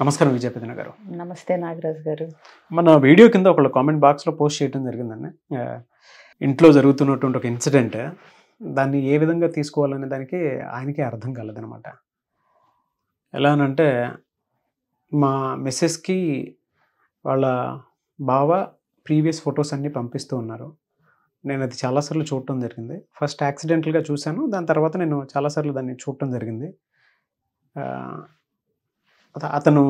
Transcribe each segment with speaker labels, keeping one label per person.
Speaker 1: నమస్కారం విజయపతిన గారు
Speaker 2: నమస్తే నాగరాజు గారు
Speaker 1: మన వీడియో కింద ఒకళ్ళు కామెంట్ బాక్స్లో పోస్ట్ చేయడం జరిగిందండి ఇంట్లో జరుగుతున్నటువంటి ఒక ఇన్సిడెంట్ దాన్ని ఏ విధంగా తీసుకోవాలనే దానికి ఆయనకి అర్థం కాలేదనమాట ఎలా అనంటే మా మెసెస్కి వాళ్ళ బావ ప్రీవియస్ ఫొటోస్ అన్నీ పంపిస్తూ ఉన్నారు నేను అది చాలాసార్లు చూడటం జరిగింది ఫస్ట్ యాక్సిడెంటల్గా చూశాను దాని తర్వాత నేను చాలాసార్లు దాన్ని చూడటం జరిగింది అతను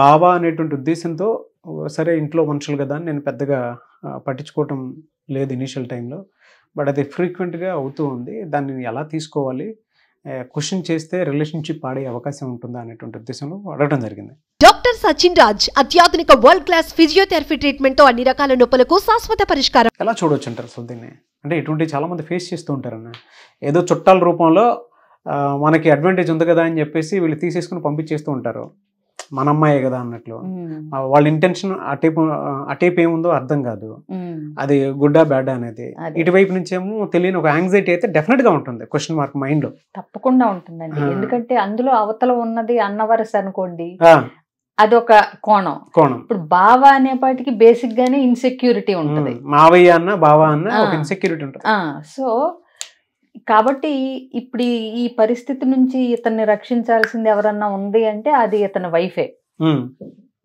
Speaker 1: బాబా అనేటువంటి ఉద్దేశంతో సరే ఇంట్లో మనుషులు కదా అని నేను పెద్దగా పట్టించుకోవటం లేదు ఇనీషియల్ టైంలో బట్ అది ఫ్రీక్వెంట్గా అవుతూ ఉంది దాన్ని ఎలా తీసుకోవాలి క్వశ్చన్ చేస్తే రిలేషన్షిప్ పాడే అవకాశం ఉంటుందా అనేటువంటి ఉద్దేశంలో అడగడం జరిగింది
Speaker 2: డాక్టర్ సచిన్ రాజ్
Speaker 1: అత్యాధునిక వరల్డ్ క్లాస్ ఫిజియోథెరపీ ట్రీట్మెంట్ తో అన్ని రకాల నొప్పులకు శాశ్వత పరిష్కారం ఎలా చూడవచ్చు అంటారు అసలు దీన్ని అంటే ఇటువంటి చాలా మంది ఫేస్ చేస్తూ ఉంటారన్న ఏదో చుట్టాల రూపంలో మనకి అడ్వాంటేజ్ ఉంది కదా అని చెప్పేసి వీళ్ళు తీసేసుకుని పంపించేస్తూ ఉంటారు మన అమ్మాయే కదా అన్నట్లు వాళ్ళ ఇంటెన్షన్ అటేపు అటేపు ఏముందో అర్థం కాదు అది గుడ్డా బ్యాడ్ అనేది ఇటువైపు నుంచి ఏమో తెలియని ఒక యాంగ్జైటీ అయితే డెఫినెట్ గా ఉంటుంది క్వశ్చన్ మార్క్ మైండ్ లో
Speaker 2: తప్పకుండా ఉంటుందండి ఎందుకంటే అందులో అవతల ఉన్నది అన్నవరస అనుకోండి అదొక కోణం కోణం ఇప్పుడు బావా అనేపాటికి బేసిక్ గానే ఇన్సెక్యూరిటీ ఉంటుంది
Speaker 1: మావయ్య అన్న బావా అన్న ఇన్సెక్యూరిటీ ఉంటుంది
Speaker 2: సో కాబట్టి ఇప్పుడు ఈ- పరిస్థితి నుంచి ఇతన్ని రక్షించాల్సింది ఎవరన్నా ఉంది అంటే అది ఇతని వైఫే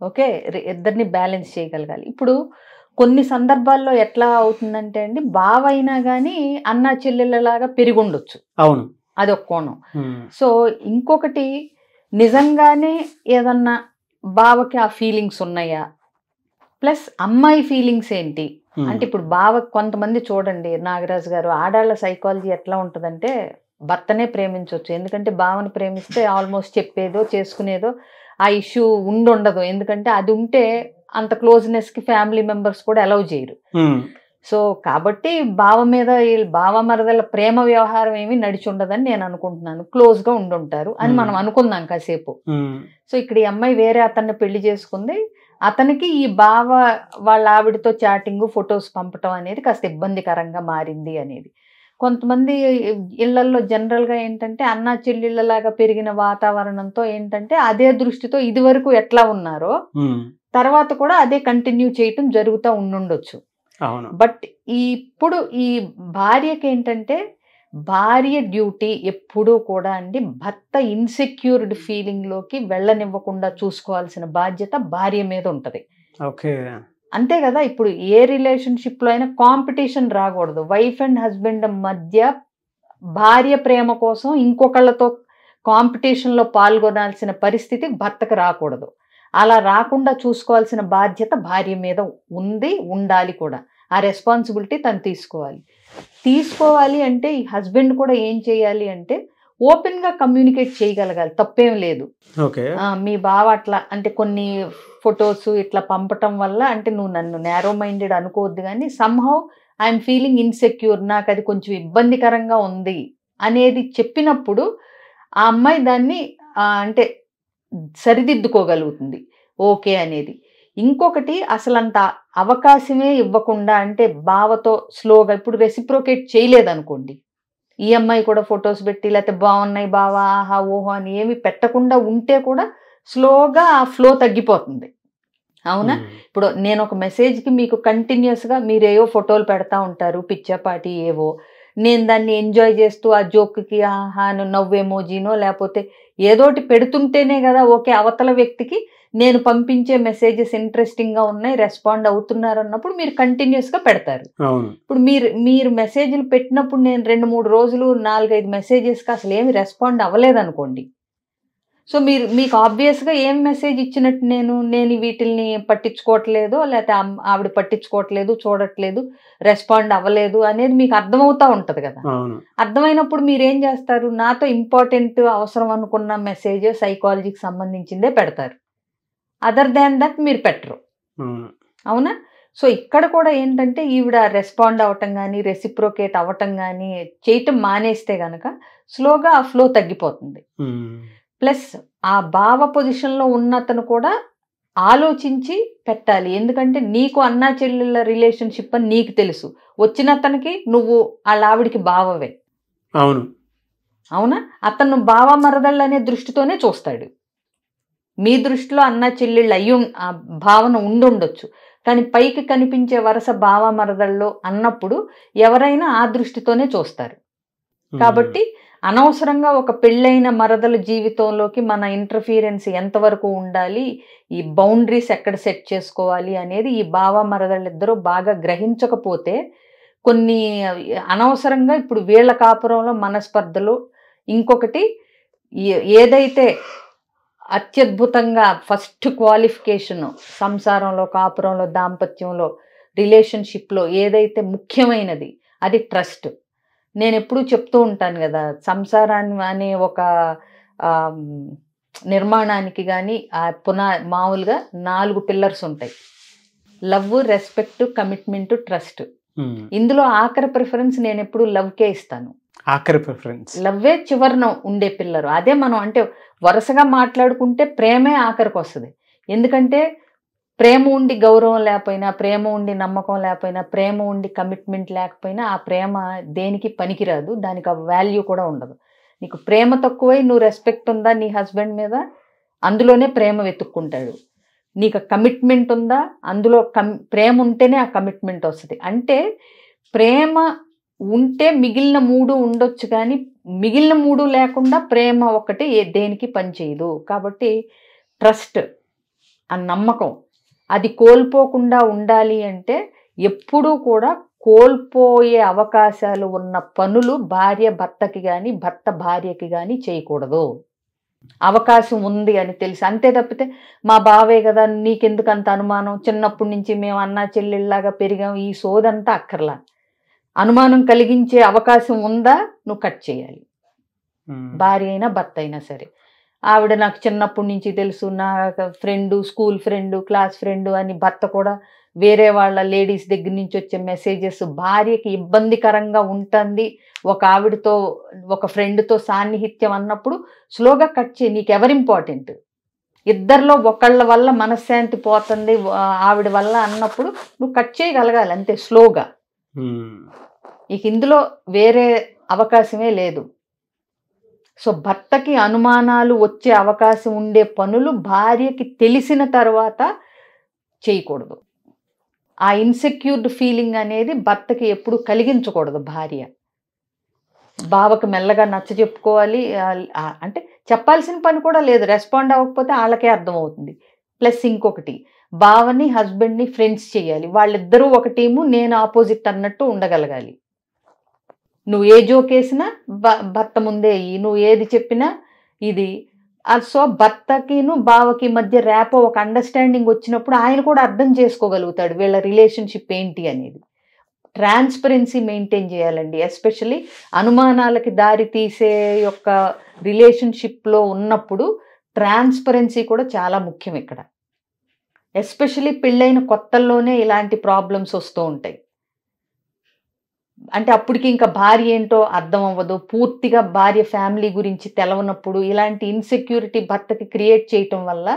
Speaker 2: ఓకే ఇద్దరిని బ్యాలెన్స్ చేయగలగాలి ఇప్పుడు కొన్ని సందర్భాల్లో ఎట్లా అవుతుందంటే అండి బావైనా కానీ అన్నా చెల్లెళ్ళలాగా పెరిగి ఉండొచ్చు అవును అది ఒక కోణం సో ఇంకొకటి నిజంగానే ఏదన్నా బావకి ఆ ఫీలింగ్స్ ఉన్నాయా ప్లస్ అమ్మాయి ఫీలింగ్స్ ఏంటి hmm. అంటే ఇప్పుడు బావ కొంతమంది చూడండి నాగరాజు గారు ఆడాళ్ళ సైకాలజీ ఎట్లా ఉంటుందంటే భర్తనే ప్రేమించవచ్చు ఎందుకంటే బావని ప్రేమిస్తే ఆల్మోస్ట్ చెప్పేదో చేసుకునేదో ఆ ఇష్యూ ఉండుండదు ఎందుకంటే అది ఉంటే అంత క్లోజ్నెస్ కి ఫ్యామిలీ మెంబర్స్ కూడా అలౌ చేయరు hmm. సో కాబట్టి బావ మీద బావ మరదల ప్రేమ వ్యవహారం ఏమి నడిచి ఉండదని నేను అనుకుంటున్నాను క్లోజ్ గా ఉండుంటారు అని hmm. మనం అనుకుందాం కాసేపు సో ఇక్కడ ఈ అమ్మాయి వేరే అతన్ని పెళ్లి చేసుకుంది అతనికి ఈ బావ వాళ్ళ ఆవిడతో చాటింగ్ ఫొటోస్ పంపటం అనేది కాస్త ఇబ్బందికరంగా మారింది అనేది కొంతమంది ఇళ్లల్లో జనరల్గా ఏంటంటే అన్న చెల్లిళ్ళలాగా పెరిగిన వాతావరణంతో ఏంటంటే అదే దృష్టితో ఇది వరకు ఎట్లా ఉన్నారో తర్వాత కూడా అదే కంటిన్యూ చేయటం జరుగుతూ ఉండుండొచ్చు బట్ ఇప్పుడు ఈ భార్యకి ఏంటంటే భార్య డ్యూటీ ఎప్పుడూ కూడా అండి భర్త ఇన్సెక్యూర్డ్ ఫీలింగ్లోకి వెళ్ళనివ్వకుండా చూసుకోవాల్సిన బాధ్యత భార్య మీద ఉంటుంది ఓకే అంతే కదా ఇప్పుడు ఏ రిలేషన్షిప్లో అయినా కాంపిటీషన్ రాకూడదు వైఫ్ అండ్ హస్బెండ్ మధ్య భార్య ప్రేమ కోసం ఇంకొకళ్ళతో కాంపిటీషన్లో పాల్గొనాల్సిన పరిస్థితి భర్తకు రాకూడదు అలా రాకుండా చూసుకోవాల్సిన బాధ్యత భార్య మీద ఉంది ఉండాలి కూడా ఆ రెస్పాన్సిబిలిటీ తను తీసుకోవాలి తీసుకోవాలి అంటే ఈ హస్బెండ్ కూడా ఏం చేయాలి అంటే ఓపెన్ గా కమ్యూనికేట్ చేయగలగాలి తప్పేం లేదు మీ బావ అట్లా అంటే కొన్ని ఫొటోస్ ఇట్లా పంపటం వల్ల అంటే నువ్వు నన్ను నేరో మైండెడ్ అనుకోవద్దు కానీ సమ్హౌ ఐఎమ్ ఫీలింగ్ ఇన్సెక్యూర్ నాకు అది కొంచెం ఇబ్బందికరంగా ఉంది అనేది చెప్పినప్పుడు ఆ అమ్మాయి దాన్ని అంటే సరిదిద్దుకోగలుగుతుంది ఓకే అనేది ఇంకొకటి అసలు అంత అవకాశమే ఇవ్వకుండా అంటే బావతో స్లోగా ఇప్పుడు రెసిప్రోకేట్ చేయలేదనుకోండి ఈ e అమ్మాయి కూడా ఫొటోస్ పెట్టి లేకపోతే బాగున్నాయి బావా ఆహా ఓహో అని ఏమి పెట్టకుండా ఉంటే కూడా స్లోగా ఆ ఫ్లో తగ్గిపోతుంది అవునా ఇప్పుడు నేను ఒక మెసేజ్కి మీకు కంటిన్యూస్గా మీరేవో ఫోటోలు పెడతా ఉంటారు పిచ్చపాటి ఏవో నేను దాన్ని ఎంజాయ్ చేస్తూ ఆ జోక్కి ఆహా నవ్వేమోజీనో లేకపోతే ఏదోటి పెడుతుంటేనే కదా ఓకే అవతల వ్యక్తికి నేను పంపించే మెసేజెస్ ఇంట్రెస్టింగ్ గా ఉన్నాయి రెస్పాండ్ అవుతున్నారు అన్నప్పుడు మీరు కంటిన్యూస్ గా పెడతారు ఇప్పుడు మీరు మీరు మెసేజ్లు పెట్టినప్పుడు నేను రెండు మూడు రోజులు నాలుగైదు మెసేజెస్ కి అసలు ఏమి రెస్పాండ్ అవ్వలేదనుకోండి సో మీరు మీకు ఆబ్వియస్ గా ఏం మెసేజ్ ఇచ్చినట్టు నేను నేను వీటిల్ని పట్టించుకోవట్లేదు లేకపోతే ఆవిడ పట్టించుకోవట్లేదు చూడట్లేదు రెస్పాండ్ అవ్వలేదు అనేది మీకు అర్థమవుతా ఉంటది కదా అర్థమైనప్పుడు మీరు ఏం చేస్తారు నాతో ఇంపార్టెంట్ అవసరం అనుకున్న మెసేజ్ సైకాలజీకి సంబంధించిందే పెడతారు అదర్ దాన్ దట్ మీరు పెట్టరు అవునా సో ఇక్కడ కూడా ఏంటంటే ఈవిడ రెస్పాండ్ అవ్వటం కానీ రెసిప్రోకేట్ అవ్వటం కానీ చేయటం మానేస్తే గనక స్లోగా ఆ ఫ్లో తగ్గిపోతుంది ప్లస్ ఆ భావ పొజిషన్లో ఉన్నతను కూడా ఆలోచించి పెట్టాలి ఎందుకంటే నీకు అన్నా చెల్లెళ్ళ రిలేషన్షిప్ అని నీకు తెలుసు వచ్చిన అతనికి నువ్వు వాళ్ళ ఆవిడికి బావవే అవును అవునా అతను బావ మరదళ్ళు అనే దృష్టితోనే చూస్తాడు మీ దృష్టిలో అన్న చెల్లెళ్ళు అయ్యు ఆ భావన ఉండుండొచ్చు కానీ పైకి కనిపించే వరుస భావ మరదల్లో అన్నప్పుడు ఎవరైనా ఆ దృష్టితోనే చూస్తారు కాబట్టి అనవసరంగా ఒక పెళ్ళైన మరదల జీవితంలోకి మన ఇంటర్ఫీరెన్స్ ఎంతవరకు ఉండాలి ఈ బౌండరీస్ ఎక్కడ సెట్ చేసుకోవాలి అనేది ఈ బావ మరదలిద్దరూ బాగా గ్రహించకపోతే కొన్ని అనవసరంగా ఇప్పుడు వీళ్ళ కాపురంలో మనస్పర్ధలు ఇంకొకటి ఏదైతే అత్యద్భుతంగా ఫస్ట్ క్వాలిఫికేషన్ సంసారంలో కాపురంలో దాంపత్యంలో రిలేషన్షిప్లో ఏదైతే ముఖ్యమైనది అది ట్రస్ట్ నేను ఎప్పుడూ చెప్తూ ఉంటాను కదా సంసారాన్ని అనే ఒక నిర్మాణానికి కానీ ఆ పునా మామూలుగా నాలుగు పిల్లర్స్ ఉంటాయి లవ్ రెస్పెక్ట్ కమిట్మెంట్ ట్రస్ట్ ఇందులో ఆఖరి ప్రిఫరెన్స్ నేను ఎప్పుడు లవ్కే ఇస్తాను
Speaker 1: ఆఖరి ప్రిఫరెన్స్
Speaker 2: లవ్వే చివరిన ఉండే పిల్లరు అదే మనం అంటే వరుసగా మాట్లాడుకుంటే ప్రేమే ఆఖరికి వస్తుంది ఎందుకంటే ప్రేమ ఉండి గౌరవం లేకపోయినా ప్రేమ ఉండి నమ్మకం లేకపోయినా ప్రేమ ఉండి కమిట్మెంట్ లేకపోయినా ఆ ప్రేమ దేనికి పనికిరాదు దానికి ఆ వాల్యూ కూడా ఉండదు నీకు ప్రేమ తక్కువై నువ్వు రెస్పెక్ట్ ఉందా నీ హస్బెండ్ మీద అందులోనే ప్రేమ వెతుక్కుంటాడు నీకు కమిట్మెంట్ ఉందా అందులో కమి ప్రేమ ఉంటేనే ఆ కమిట్మెంట్ వస్తుంది అంటే ప్రేమ ఉంటే మిగిలిన మూడు ఉండొచ్చు కానీ మిగిలిన మూడు లేకుండా ప్రేమ ఒకటి దేనికి పనిచేయదు కాబట్టి ట్రస్ట్ ఆ నమ్మకం అది కోల్పోకుండా ఉండాలి అంటే ఎప్పుడూ కూడా కోల్పోయే అవకాశాలు ఉన్న పనులు భార్య భర్తకి కానీ భర్త భార్యకి కానీ చేయకూడదు అవకాశం ఉంది అని తెలిసి అంతే తప్పితే మా బావే కదా నీకెందుకు అంత అనుమానం చిన్నప్పటి నుంచి మేము అన్నా చెల్లెళ్ళలాగా పెరిగాం ఈ సోదంతా అక్కర్లా అనుమానం కలిగించే అవకాశం ఉందా నువ్వు కట్ చేయాలి భార్య అయినా భర్త అయినా సరే ఆవిడ నాకు చిన్నప్పటి నుంచి తెలుసు నా friend school friend class friend అని భర్త కూడా వేరే వాళ్ళ లేడీస్ దగ్గర నుంచి వచ్చే మెసేజెస్ భార్యకి ఇబ్బందికరంగా ఉంటుంది ఒక ఆవిడతో ఒక ఫ్రెండ్తో సాన్నిహిత్యం అన్నప్పుడు స్లోగా కట్ చేయి నీకు ఎవరు ఇంపార్టెంట్ ఇద్దరిలో ఒకళ్ళ వల్ల మనశ్శాంతి పోతుంది ఆవిడ వల్ల అన్నప్పుడు నువ్వు కట్ చేయగలగాలి అంతే స్లోగా ఇక ఇందులో వేరే అవకాశమే లేదు సో భర్తకి అనుమానాలు వచ్చే అవకాశం ఉండే పనులు భార్యకి తెలిసిన తర్వాత చేయకూడదు ఆ ఇన్సెక్యూర్డ్ ఫీలింగ్ అనేది భర్తకి ఎప్పుడు కలిగించకూడదు భార్య బావకు మెల్లగా నచ్చ చెప్పుకోవాలి అంటే చెప్పాల్సిన పని కూడా లేదు రెస్పాండ్ అవ్వకపోతే వాళ్ళకే అర్థమవుతుంది ప్లస్ ఇంకొకటి బావని హస్బెండ్ని ఫ్రెండ్స్ చేయాలి వాళ్ళిద్దరూ ఒక టీము నేను ఆపోజిట్ అన్నట్టు ఉండగలగాలి నువ్వు ఏ జోక్ వేసినా భర్త ముందే నువ్వు ఏది చెప్పినా ఇది సో భర్తకిను బావకి మధ్య ర్యాపో ఒక అండర్స్టాండింగ్ వచ్చినప్పుడు ఆయన కూడా అర్థం చేసుకోగలుగుతాడు వీళ్ళ రిలేషన్షిప్ ఏంటి అనేది ట్రాన్స్పరెన్సీ మెయింటైన్ చేయాలండి ఎస్పెషలీ అనుమానాలకి దారి తీసే యొక్క రిలేషన్షిప్లో ఉన్నప్పుడు ట్రాన్స్పరెన్సీ కూడా చాలా ముఖ్యం ఇక్కడ ఎస్పెషలీ పెళ్ళైన కొత్తల్లోనే ఇలాంటి ప్రాబ్లమ్స్ వస్తూ ఉంటాయి అంటే అప్పటికి ఇంకా భార్య ఏంటో అర్థం అవ్వదు పూర్తిగా భార్య ఫ్యామిలీ గురించి తెలవనప్పుడు ఇలాంటి ఇన్సెక్యూరిటీ భర్తకి క్రియేట్ చేయటం వల్ల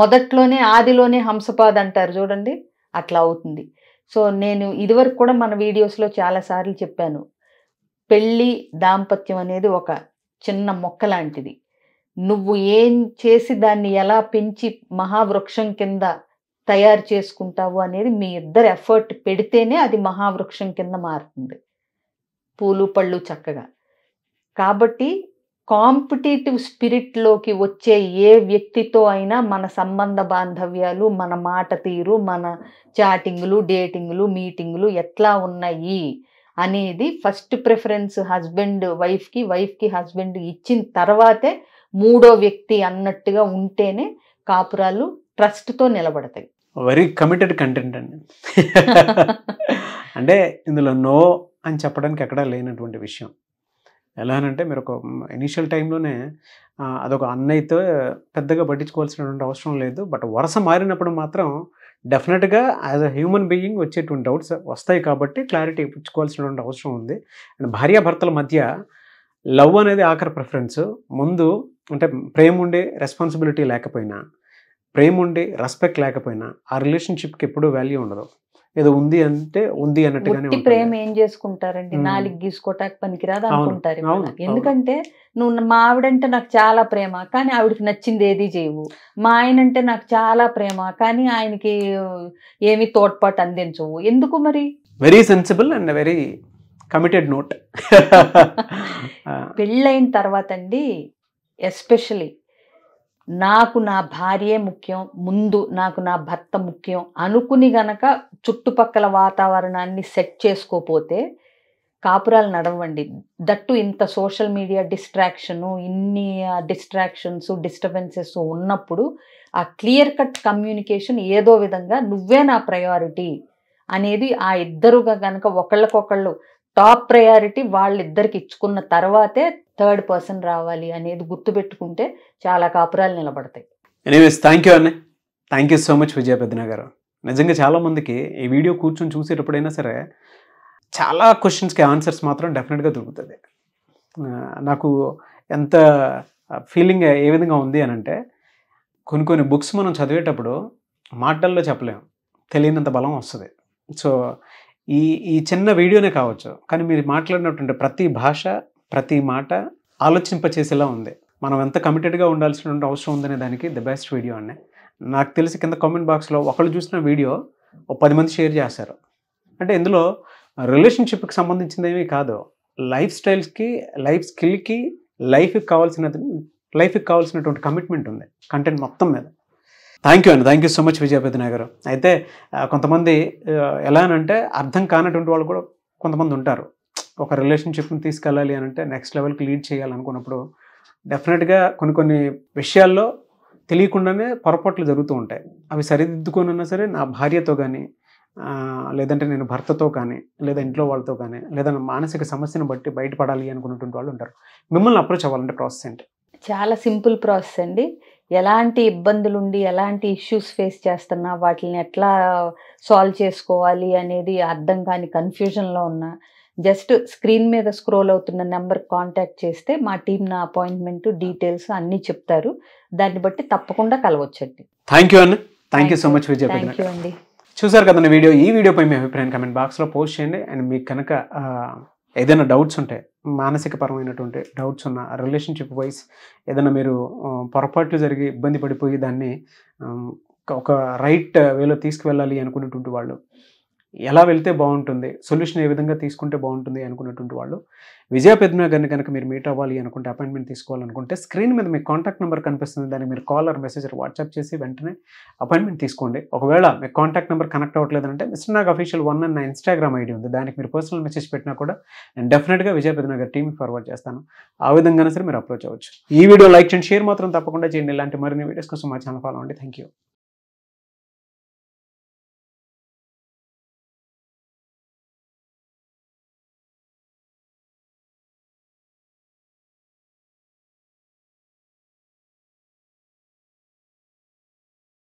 Speaker 2: మొదట్లోనే ఆదిలోనే హంసపాద్ అంటారు చూడండి అట్లా అవుతుంది సో నేను ఇదివరకు కూడా మన వీడియోస్లో చాలాసార్లు చెప్పాను పెళ్ళి దాంపత్యం అనేది ఒక చిన్న మొక్క లాంటిది నువ్వు ఏం చేసి దాన్ని ఎలా పెంచి మహావృక్షం కింద తయారు చేసుకుంటావు అనేది మీ ఇద్దరు ఎఫర్ట్ పెడితేనే అది మహావృక్షం కింద మారుతుంది పూలు పళ్ళు చక్కగా కాబట్టి కాంపిటేటివ్ స్పిరిట్లోకి వచ్చే ఏ వ్యక్తితో అయినా మన సంబంధ బాంధవ్యాలు మన మాట తీరు మన చాటింగ్లు డేటింగ్లు మీటింగ్లు ఎట్లా ఉన్నాయి అనేది ఫస్ట్ ప్రిఫరెన్స్ హస్బెండ్ వైఫ్కి వైఫ్కి హస్బెండ్ ఇచ్చిన తర్వాతే మూడో వ్యక్తి అన్నట్టుగా ఉంటేనే కాపురాలు ట్రస్ట్తో నిలబడతాయి
Speaker 1: వెరీ కమిటెడ్ కంటెంట్ అండి అంటే ఇందులో నో అని చెప్పడానికి ఎక్కడా లేనటువంటి విషయం ఎలా అంటే మీరు ఒక ఇనీషియల్ టైంలోనే అదొక అన్నయ్యతో పెద్దగా పట్టించుకోవాల్సినటువంటి అవసరం లేదు బట్ వరుస మారినప్పుడు మాత్రం డెఫినెట్గా యాజ్ అ హ్యూమన్ బీయింగ్ వచ్చేటువంటి డౌట్స్ వస్తాయి కాబట్టి క్లారిటీ ఇప్పించుకోవాల్సినటువంటి అవసరం ఉంది అండ్ భార్యాభర్తల మధ్య లవ్ అనేది ఆఖరి ప్రిఫరెన్స్ ముందు అంటే ప్రేమ ఉండే రెస్పాన్సిబిలిటీ లేకపోయినా ప్రేమ ఉండే రెస్పెక్ట్ లేకపోయినా ఆ రిలేషన్షిప్కి ఎప్పుడూ వాల్యూ ఉండదు ఏదో ఉంది అంటే ఉంది అన్నట్టుగానే
Speaker 2: ప్రేమ ఏం చేసుకుంటారండి నాలుగు గీసుకోటానికి పనికిరాదు అనుకుంటారు ఎందుకంటే నువ్వు మా ఆవిడంటే నాకు చాలా ప్రేమ కానీ ఆవిడకి నచ్చింది ఏది చేయవు మా ఆయన అంటే నాకు చాలా ప్రేమ కానీ ఆయనకి ఏమి తోడ్పాటు అందించవు ఎందుకు మరి
Speaker 1: very sensible and very committed note
Speaker 2: పెళ్ళైన తర్వాత అండి ఎస్పెషలీ నాకు నా భార్యే ముఖ్యం ముందు నాకు నా భర్త ముఖ్యం అనుకుని గనక చుట్టుపక్కల వాతావరణాన్ని సెట్ చేసుకోపోతే కాపురాలు నడవండి దట్టు ఇంత సోషల్ మీడియా డిస్ట్రాక్షను ఇన్ని డిస్ట్రాక్షన్స్ డిస్టర్బెన్సెస్ ఉన్నప్పుడు ఆ క్లియర్ కట్ కమ్యూనికేషన్ ఏదో విధంగా నువ్వే నా ప్రయారిటీ అనేది ఆ ఇద్దరుగా గనక ఒకళ్ళకొకళ్ళు టాప్ ప్రయారిటీ వాళ్ళిద్దరికి ఇచ్చుకున్న తర్వాతే థర్డ్ పర్సన్ రావాలి అనేది గుర్తుపెట్టుకుంటే చాలా కాపురాలు నిలబడతాయి
Speaker 1: ఎనీవేస్ థ్యాంక్ యూ అన్న thank you so much Vijaya గారు నిజంగా చాలామందికి ఈ వీడియో కూర్చొని చూసేటప్పుడైనా సరే చాలా క్వశ్చన్స్కి ఆన్సర్స్ మాత్రం డెఫినెట్గా దొరుకుతుంది నాకు ఎంత ఫీలింగ్ ఏ విధంగా ఉంది అని అంటే కొన్ని కొన్ని బుక్స్ మనం చదివేటప్పుడు మాటల్లో చెప్పలేము తెలియనంత బలం వస్తుంది సో ఈ ఈ చిన్న వీడియోనే కావచ్చు కానీ మీరు మాట్లాడినటువంటి ప్రతి భాష ప్రతి మాట ఆలోచింపచేసేలా ఉంది మనం ఎంత కమిటెడ్గా ఉండాల్సినటువంటి అవసరం ఉందనే దానికి ది బెస్ట్ వీడియో అనే నాకు తెలిసి కింద కామెంట్ బాక్స్లో ఒకళ్ళు చూసిన వీడియో ఒక పది మంది షేర్ చేశారు అంటే ఇందులో రిలేషన్షిప్కి ఏమీ కాదు లైఫ్ స్టైల్స్కి లైఫ్ స్కిల్కి లైఫ్కి కావాల్సిన లైఫ్కి కావాల్సినటువంటి కమిట్మెంట్ ఉంది కంటెంట్ మొత్తం మీద థ్యాంక్ యూ అండి థ్యాంక్ యూ సో మచ్ విజయపేదనాయ గారు అయితే కొంతమంది ఎలా అంటే అర్థం కానటువంటి వాళ్ళు కూడా కొంతమంది ఉంటారు ఒక రిలేషన్షిప్ని తీసుకెళ్ళాలి అని అంటే నెక్స్ట్ లెవెల్కి లీడ్ చేయాలనుకున్నప్పుడు డెఫినెట్గా కొన్ని కొన్ని విషయాల్లో తెలియకుండానే పొరపాట్లు జరుగుతూ ఉంటాయి అవి ఉన్నా సరే నా భార్యతో కానీ లేదంటే నేను భర్తతో కానీ లేదా ఇంట్లో వాళ్ళతో కానీ లేదా మానసిక సమస్యను బట్టి బయటపడాలి అనుకున్నటువంటి వాళ్ళు ఉంటారు మిమ్మల్ని అప్రోచ్ అవ్వాలంటే ప్రాసెస్ ఏంటి
Speaker 2: చాలా సింపుల్ ప్రాసెస్ అండి ఎలాంటి ఇబ్బందులుండి ఎలాంటి ఇష్యూస్ ఫేస్ చేస్తున్నా వాటిని ఎట్లా సాల్వ్ చేసుకోవాలి అనేది అర్థం కాని కన్ఫ్యూజన్లో ఉన్నా జస్ట్ స్క్రీన్ మీద స్క్రోల్ అవుతున్న నెంబర్ కాంటాక్ట్ చేస్తే మా టీం నా అపాయింట్మెంట్ డీటెయిల్స్ అన్నీ చెప్తారు దాన్ని బట్టి తప్పకుండా కలవచ్చండి
Speaker 1: థ్యాంక్ యూ అన్న thank you so much Vijay thank you అండి చూసారు కదా వీడియో ఈ వీడియోపై మీ అభిప్రాయం కమెంట్ బాక్స్లో పోస్ట్ చేయండి అండ్ మీకు కనుక ఏదైనా డౌట్స్ ఉంటాయి మానసిక పరమైనటువంటి డౌట్స్ ఉన్న రిలేషన్షిప్ వైజ్ ఏదైనా మీరు పొరపాట్లు జరిగి ఇబ్బంది పడిపోయి దాన్ని ఒక రైట్ వేలో తీసుకువెళ్ళాలి అనుకునేటువంటి వాళ్ళు ఎలా వెళ్తే బాగుంటుంది సొల్యూషన్ ఏ విధంగా తీసుకుంటే బాగుంటుంది అనుకున్నటువంటి వాళ్ళు విజయ పెద్దనగర్ని కనుక మీరు మీట్ అవ్వాలి అనుకుంటే అపాయింట్మెంట్ తీసుకోవాలనుకుంటే స్క్రీన్ మీద మీ కాంటాక్ట్ నెంబర్ కనిపిస్తుంది దాన్ని మీరు కాల్ ఆర్ మెసేజ్ వాట్సాప్ చేసి వెంటనే అపాయింట్మెంట్ తీసుకోండి ఒకవేళ మీకు కాంటాక్ట్ నెంబర్ కనెక్ట్ అంటే మిస్టర్ నాగ్ అఫీషియల్ వన్ అన్న ఇన్స్టాగ్రామ్ ఐడి ఉంది దానికి మీరు పర్సనల్ మెసేజ్ పెట్టినా కూడా నేను డెఫినెట్గా విజయ పెద్దనగర్ గారి ఫార్వర్డ్ చేస్తాను ఆ విధంగానే సరే మీరు అప్రోచ్ అవ్వచ్చు ఈ వీడియో లైక్
Speaker 2: చేయండి షేర్ మాత్రం తప్పకుండా చేయండి ఇలాంటి మరిన్ని వీడియోస్ కోసం మా ఛానల్ ఫాలో అండి థ్యాంక్ యూ